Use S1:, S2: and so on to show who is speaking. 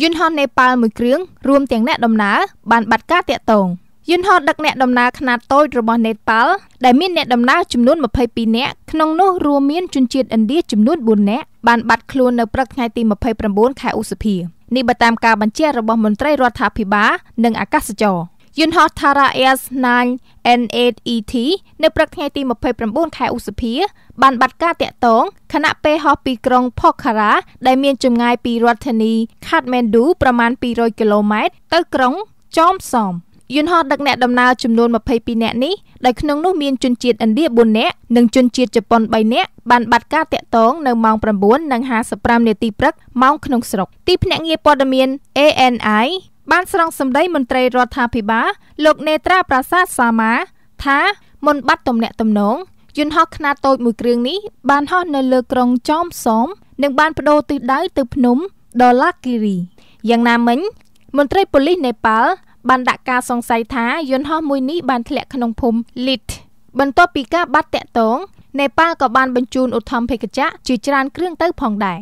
S1: យន្តហោះនេប៉ាល់មួយគ្រឿងរួមទាំងអ្នកដំណើរបានបាត់ការតាក់ទងយន្តហោះដឹកអ្នកដំណើរខ្នាតតូចរបស់នេប៉ាល់ដែលមានអ្នកដំណើរចំនួន22នាក់ក្នុងនោះរួមមានជនជាតិឥណ្ឌាចំនួន4នាក់បានបាត់ខ្លួននៅព្រឹកថ្ងៃទី29ខែឧសភានេះបើតាមការបញ្ជារបស់មន្ត្រីរដ្ឋាភិបាលនិងអាកាសចរយន្តហោះ Thara Airs 9 N8ET នៅព្រឹកថ្ងៃទី29ខែឧសភា បានបាត់ការតាក់ទងខណៈពេលហោះពីក្រុង Pokhara ដែលមានចម្ងាយពីរដ្ឋធានី Kathmandu ប្រមាណ200គីឡូម៉ែត្រទៅក្រុងចោមសំយន្តហោះដឹកអ្នកដំណើរចំនួន22នាក់នេះដែលក្នុងនោះមានជនជាតិឥណ្ឌា4នាក់និងជនជាតិជប៉ុន3នាក់បានបាត់ការតាក់ទងនៅម៉ោង9:55នាទីព្រឹកម៉ោងក្នុងស្រុកទីភ្នាក់ងារព័ត៌មាន ANI បានស្រង់សម្ដីមន្ត្រីរដ្ឋាភិបាលលោកនេត្រាប្រាសាទសាមាថាមុនបាត់ទំនាក់ទំនងយន្តហោះខ្នាតតូចមួយគ្រឿងនេះបានហោះនៅលើក្រុងចោមសោមនិងបានបដូរទិសដៅទៅភ្នំដុល្លាគីរីយ៉ាងណាមិញ មន្ត្រីប៉ូលីសនេប៉ាល់បានដាក់ការសង្ស័យថាយន្តហោះមួយនេះបានធ្លាក់ក្នុងភូមិលីតបន្ទាប់ពីការបាត់តាក់ទងនេប៉ាល់ក៏បានបញ្ជូនឧទ្ធម្ភិកចក្រជាច្រើនគ្រឿងទៅផងដែរ